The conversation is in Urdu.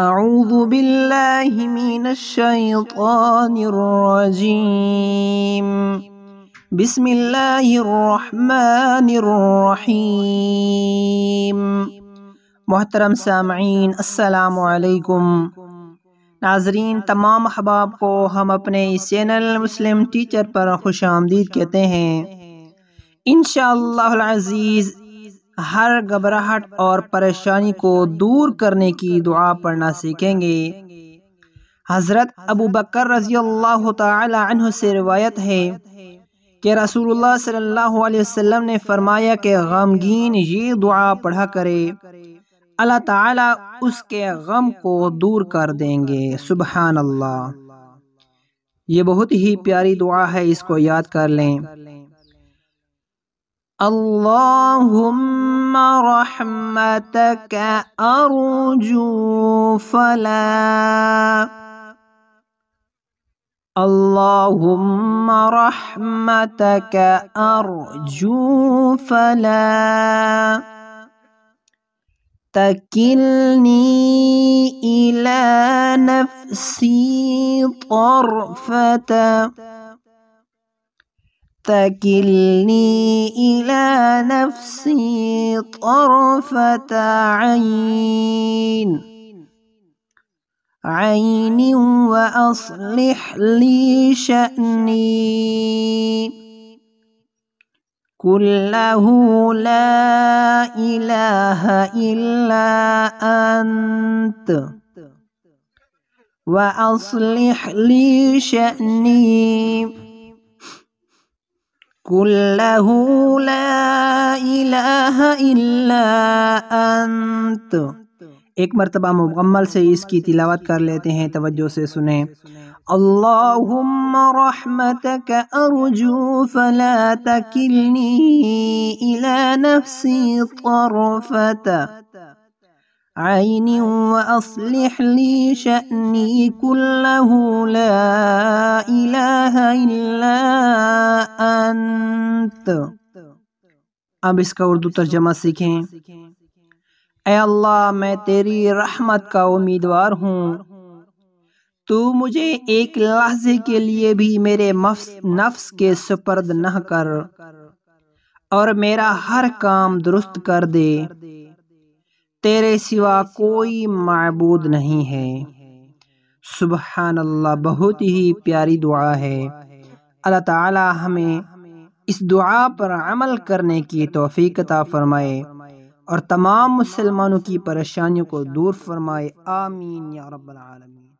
اعوذ باللہ من الشیطان الرجیم بسم اللہ الرحمن الرحیم محترم سامعین السلام علیکم ناظرین تمام احباب کو ہم اپنے اس چینل مسلم ٹیچر پر خوش آمدید کہتے ہیں انشاءاللہ العزیز ہر گھبراہٹ اور پریشانی کو دور کرنے کی دعا پڑھنا سیکھیں گے حضرت ابو بکر رضی اللہ تعالی عنہ سے روایت ہے کہ رسول اللہ صلی اللہ علیہ وسلم نے فرمایا کہ غمگین یہ دعا پڑھا کرے اللہ تعالی اس کے غم کو دور کر دیں گے سبحان اللہ یہ بہت ہی پیاری دعا ہے اس کو یاد کر لیں اللهم رحمتك أرجو فلا اللهم رحمتك أرجو فلا تكلني إلى نفسي طرفة تكلني إلى نفسي طرفة عين عين وأصلح لي شأني كله لا إله إلا أنت وأصلح لي شأني کله لا ایک مرتبہ مکمل سے اس کی تلاوت کر لیتے ہیں توجہ سے سنیں اللہم رحمتک ارجو فلا تکلنی الی نفسی وأصلح لي شأني كله لا إله إلا أنت اب اس کا اردو ترجمہ اے اللہ میں تیری رحمت کا امیدوار ہوں تو مجھے ایک لحظے کے لیے بھی میرے نفس کے سپرد نہ کر اور میرا ہر کام درست کر دے تیرے سوا کوئی معبود نہیں ہے سبحان اللہ بہت ہی پیاری دعا ہے اللہ تعالی ہمیں اس دعا پر عمل کرنے کی توفیق عطا فرمائے اور تمام مسلمانوں کی پریشانیوں کو دور فرمائے آمین یا رب العالمین